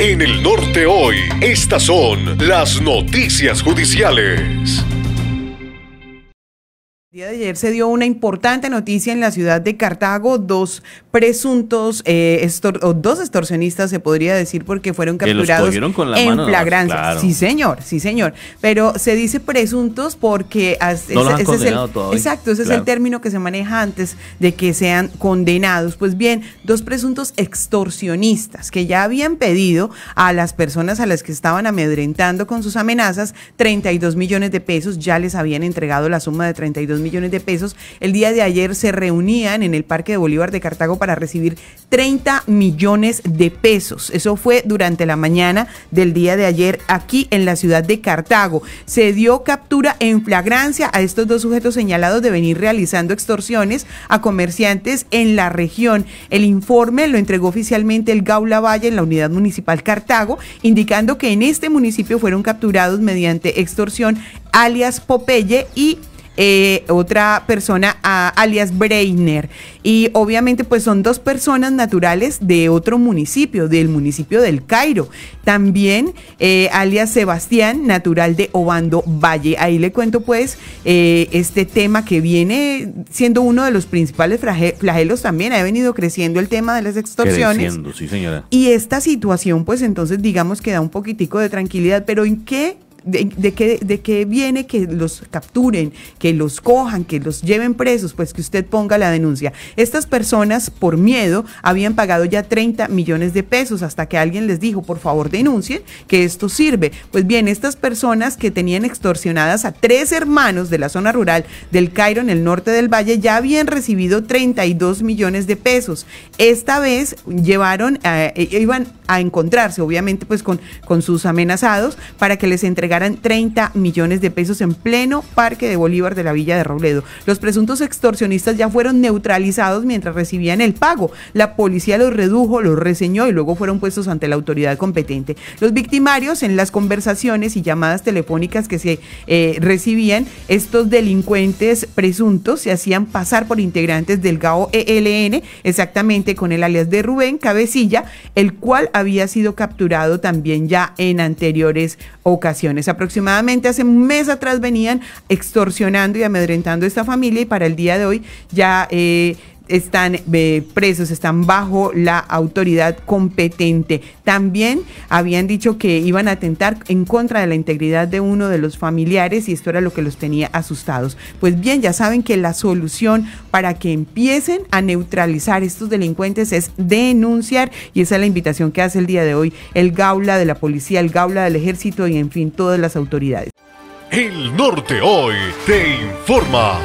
En el norte hoy, estas son las noticias judiciales día de ayer se dio una importante noticia en la ciudad de Cartago. Dos presuntos, eh, dos extorsionistas, se podría decir, porque fueron capturados en flagrancia. Sí, señor, sí, señor. Pero se dice presuntos porque ese, es exacto, ese es el término que se maneja antes de que sean condenados. Pues bien, dos presuntos extorsionistas que ya habían pedido a las personas a las que estaban amedrentando con sus amenazas 32 millones de pesos. Ya les habían entregado la suma de 32 millones millones de pesos. El día de ayer se reunían en el Parque de Bolívar de Cartago para recibir 30 millones de pesos. Eso fue durante la mañana del día de ayer aquí en la ciudad de Cartago. Se dio captura en flagrancia a estos dos sujetos señalados de venir realizando extorsiones a comerciantes en la región. El informe lo entregó oficialmente el Gaula Valle en la unidad municipal Cartago, indicando que en este municipio fueron capturados mediante extorsión alias Popeye y eh, otra persona alias Breiner. Y obviamente pues son dos personas naturales de otro municipio, del municipio del Cairo. También eh, alias Sebastián, natural de Obando Valle. Ahí le cuento pues eh, este tema que viene siendo uno de los principales flagelos también. Ha venido creciendo el tema de las extorsiones. Creciendo, sí señora. Y esta situación pues entonces digamos que da un poquitico de tranquilidad, pero ¿en qué de, qué, viene que los capturen, que los cojan, que los lleven presos? Pues que usted ponga la denuncia. Estas personas, por miedo, habían pagado ya 30 millones de pesos hasta que alguien les dijo, por favor, denuncien que esto sirve. Pues bien, estas personas que tenían extorsionadas a tres hermanos de la zona rural del Cairo, en el norte del Valle, ya habían recibido 32 millones de pesos. Esta vez llevaron, eh, iban a encontrarse, obviamente, pues con, con sus amenazados para que les entregaran 30 millones de pesos en pleno Parque de Bolívar de la Villa de Robledo. Los presuntos extorsionistas ya fueron neutralizados mientras recibían el pago. La policía los redujo, los reseñó y luego fueron puestos ante la autoridad competente. Los victimarios en las conversaciones y llamadas telefónicas que se eh, recibían, estos delincuentes presuntos se hacían pasar por integrantes del GAO ELN, exactamente con el alias de Rubén Cabecilla, el cual había sido capturado también ya en anteriores ocasiones. Aproximadamente hace un mes atrás venían extorsionando y amedrentando a esta familia y para el día de hoy ya eh, están eh, presos, están bajo la autoridad competente. También habían dicho que iban a atentar en contra de la integridad de uno de los familiares y esto era lo que los tenía asustados. Pues bien, ya saben que la solución para que empiecen a neutralizar estos delincuentes es denunciar y esa es la invitación que hace el día de hoy el Gaula de la policía, el Gaula del ejército y en fin todas las autoridades. El norte hoy te informa.